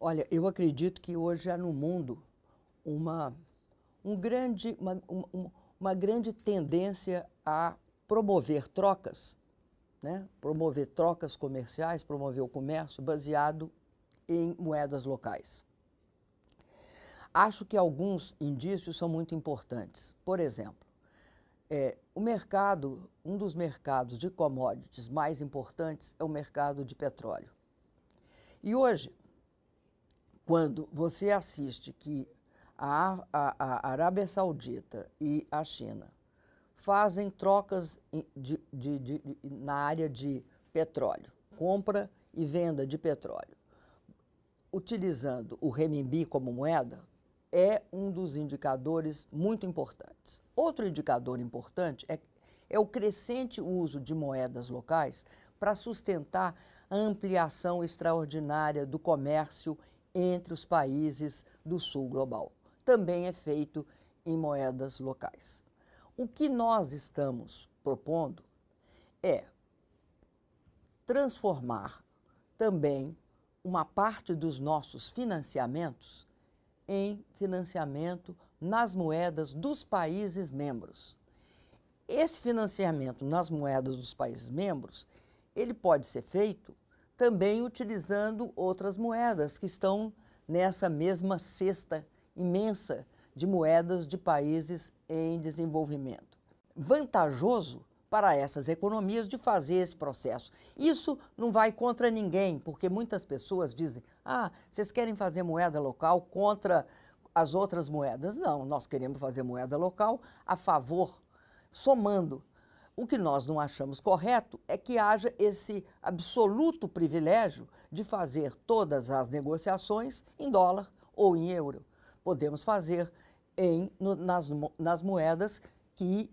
Olha, eu acredito que hoje há no mundo uma, um grande, uma, uma, uma grande tendência a promover trocas, né? promover trocas comerciais, promover o comércio baseado em moedas locais. Acho que alguns indícios são muito importantes. Por exemplo, é, o mercado, um dos mercados de commodities mais importantes é o mercado de petróleo. E hoje, quando você assiste que a, a, a Arábia Saudita e a China fazem trocas de, de, de, na área de petróleo, compra e venda de petróleo, utilizando o renminbi como moeda, é um dos indicadores muito importantes. Outro indicador importante é, é o crescente uso de moedas locais para sustentar a ampliação extraordinária do comércio entre os países do sul global. Também é feito em moedas locais. O que nós estamos propondo é transformar também uma parte dos nossos financiamentos em financiamento nas moedas dos países membros. Esse financiamento nas moedas dos países membros, ele pode ser feito também utilizando outras moedas que estão nessa mesma cesta imensa de moedas de países em desenvolvimento. Vantajoso para essas economias de fazer esse processo. Isso não vai contra ninguém, porque muitas pessoas dizem: ah, vocês querem fazer moeda local contra as outras moedas. Não, nós queremos fazer moeda local a favor, somando o que nós não achamos correto é que haja esse absoluto privilégio de fazer todas as negociações em dólar ou em euro. Podemos fazer em, no, nas, nas moedas que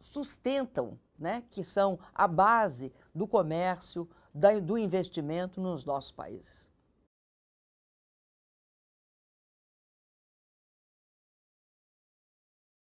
sustentam, né, que são a base do comércio, da, do investimento nos nossos países.